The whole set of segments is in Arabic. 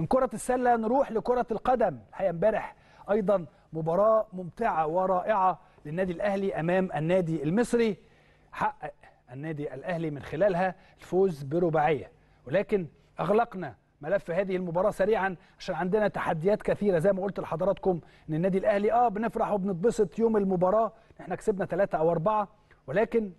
من كرة السلة نروح لكرة القدم الحقيقة امبارح أيضا مباراة ممتعة ورائعة للنادي الأهلي أمام النادي المصري حقق النادي الأهلي من خلالها الفوز برباعية ولكن أغلقنا ملف هذه المباراة سريعا عشان عندنا تحديات كثيرة زي ما قلت لحضراتكم ان النادي الأهلي اه بنفرح وبنتبسط يوم المباراة احنا كسبنا ثلاثة أو أربعة ولكن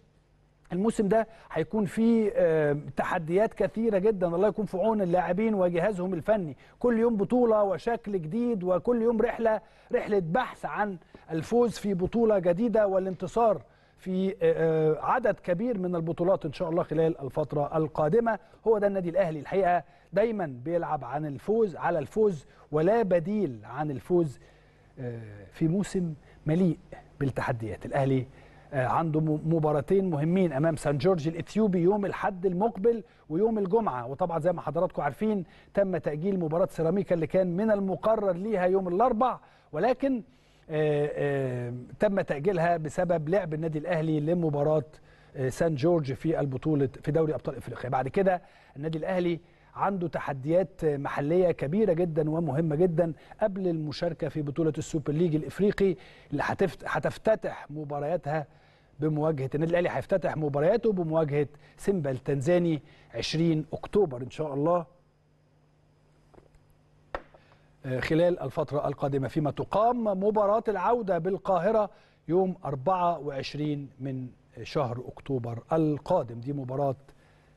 الموسم ده هيكون فيه آه، تحديات كثيره جدا الله يكون في عون اللاعبين وجهازهم الفني كل يوم بطوله وشكل جديد وكل يوم رحله رحله بحث عن الفوز في بطوله جديده والانتصار في آه، آه، عدد كبير من البطولات ان شاء الله خلال الفتره القادمه هو ده النادي الاهلي الحقيقه دايما بيلعب عن الفوز على الفوز ولا بديل عن الفوز في موسم مليء بالتحديات الاهلي آه، عنده مباراتين مهمين امام سان جورج الاثيوبي يوم الاحد المقبل ويوم الجمعه وطبعا زي ما حضراتكم عارفين تم تاجيل مباراه سيراميكا اللي كان من المقرر ليها يوم الاربع ولكن آه، آه، تم تاجيلها بسبب لعب النادي الاهلي لمباراه سان جورج في البطوله في دوري ابطال افريقيا بعد كده النادي الاهلي عنده تحديات محليه كبيره جدا ومهمه جدا قبل المشاركه في بطوله السوبر ليج الافريقي اللي هتفتتح مبارياتها بمواجهه النادي الاهلي هيفتتح مبارياته بمواجهه سيمبا التنزاني 20 اكتوبر ان شاء الله آه، خلال الفتره القادمه فيما تقام مباراه العوده بالقاهره يوم 24 من شهر اكتوبر القادم دي مباراه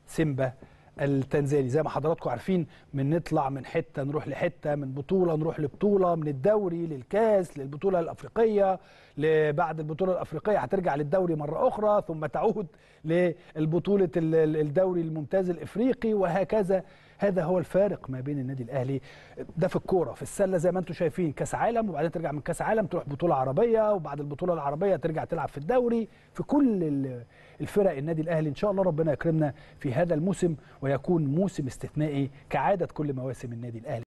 سيمبا التنزاني زي ما حضراتكم عارفين من نطلع من حته نروح لحته من بطوله نروح لبطوله من الدوري للكاس للبطوله الافريقيه بعد البطوله الافريقيه هترجع للدوري مره اخرى ثم تعود للبطوله الدوري الممتاز الافريقي وهكذا هذا هو الفارق ما بين النادي الاهلي ده في الكوره في السله زي ما انتم شايفين كاس عالم وبعدين ترجع من كاس عالم تروح بطوله عربيه وبعد البطوله العربيه ترجع تلعب في الدوري في كل الفرق النادي الاهلي ان شاء الله ربنا يكرمنا في هذا الموسم ويكون موسم استثنائي كعاده كل مواسم النادي الاهلي